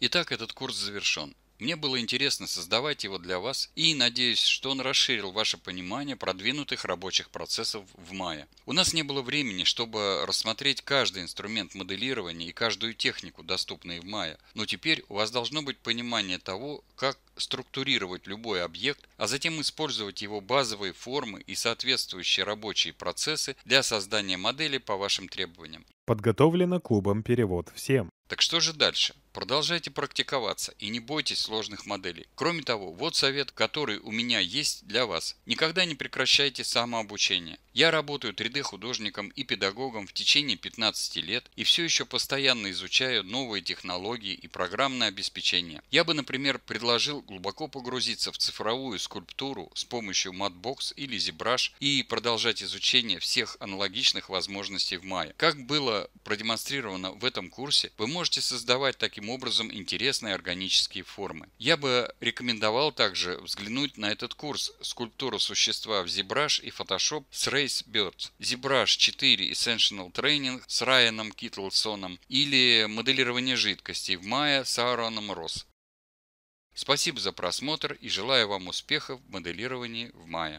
Итак, этот курс завершен. Мне было интересно создавать его для вас и надеюсь, что он расширил ваше понимание продвинутых рабочих процессов в мае. У нас не было времени, чтобы рассмотреть каждый инструмент моделирования и каждую технику, доступные в мае, но теперь у вас должно быть понимание того, как структурировать любой объект, а затем использовать его базовые формы и соответствующие рабочие процессы для создания модели по вашим требованиям. Подготовлено клубом перевод всем. Так что же дальше? Продолжайте практиковаться и не бойтесь сложных моделей. Кроме того, вот совет, который у меня есть для вас. Никогда не прекращайте самообучение. Я работаю 3D художником и педагогом в течение 15 лет и все еще постоянно изучаю новые технологии и программное обеспечение. Я бы, например, предложил глубоко погрузиться в цифровую скульптуру с помощью Matbox или ZBrush и продолжать изучение всех аналогичных возможностей в мае. Как было продемонстрировано в этом курсе, вы можете создавать такие таким образом интересные органические формы. Я бы рекомендовал также взглянуть на этот курс «Скульптура существа в ZBrush и Photoshop с Race Birds», ZBrush 4 Essential Training с Райаном Китлсоном или «Моделирование жидкостей» в мае с Аароном Росс. Спасибо за просмотр и желаю вам успехов в моделировании в мае.